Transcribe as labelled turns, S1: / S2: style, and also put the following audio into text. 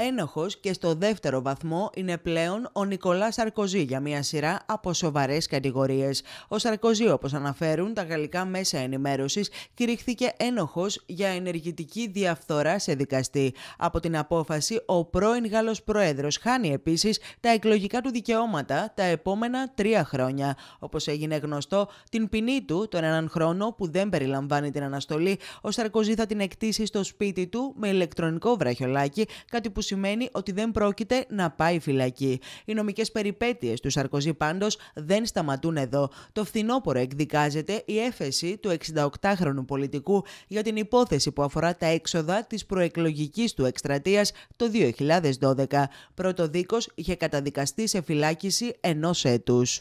S1: Ένοχος και στο δεύτερο βαθμό είναι πλέον ο Νικολάς Σαρκοζή για μια σειρά από σοβαρές κατηγορίες. Ο Σαρκοζή, όπως αναφέρουν τα γαλλικά μέσα ενημέρωσης, κηρύχθηκε ένοχος για ενεργητική διαφθορά σε δικαστή. Από την απόφαση, ο πρώην Γάλλος Πρόεδρο χάνει επίσης τα εκλογικά του δικαιώματα τα επόμενα τρία χρόνια. Όπως έγινε γνωστό, την ποινή του, τον έναν χρόνο που δεν περιλαμβάνει την αναστολή, ο Σαρκοζή θα την εκτίσει στο σπίτι του με ηλεκτρονικό βραχιολάκι, κάτι που σημαίνει ότι δεν πρόκειται να πάει φυλακή. Οι νομικές περιπέτειες του Σαρκοζή πάντως δεν σταματούν εδώ. Το φθινόπωρο εκδικάζεται η έφεση του 68χρονου πολιτικού για την υπόθεση που αφορά τα έξοδα της προεκλογικής του εκστρατείας το 2012. Πρώτο είχε καταδικαστεί σε φυλάκιση ενός έτους.